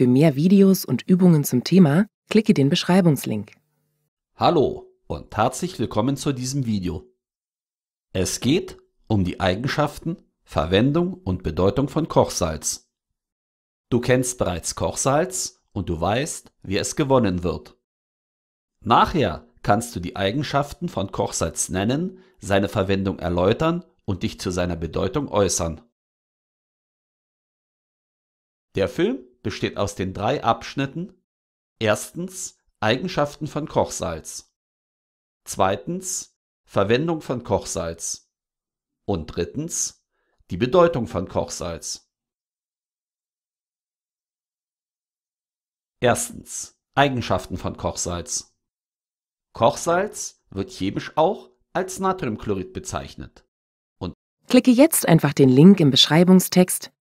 Für mehr Videos und Übungen zum Thema klicke den Beschreibungslink. Hallo und herzlich willkommen zu diesem Video. Es geht um die Eigenschaften, Verwendung und Bedeutung von Kochsalz. Du kennst bereits Kochsalz und du weißt, wie es gewonnen wird. Nachher kannst du die Eigenschaften von Kochsalz nennen, seine Verwendung erläutern und dich zu seiner Bedeutung äußern. Der Film besteht aus den drei Abschnitten Eigenschaften von Kochsalz Verwendung von Kochsalz Und die Bedeutung von Kochsalz Eigenschaften von Kochsalz Kochsalz wird chemisch auch als Natriumchlorid bezeichnet. Klicke jetzt einfach den Link im Beschreibungstext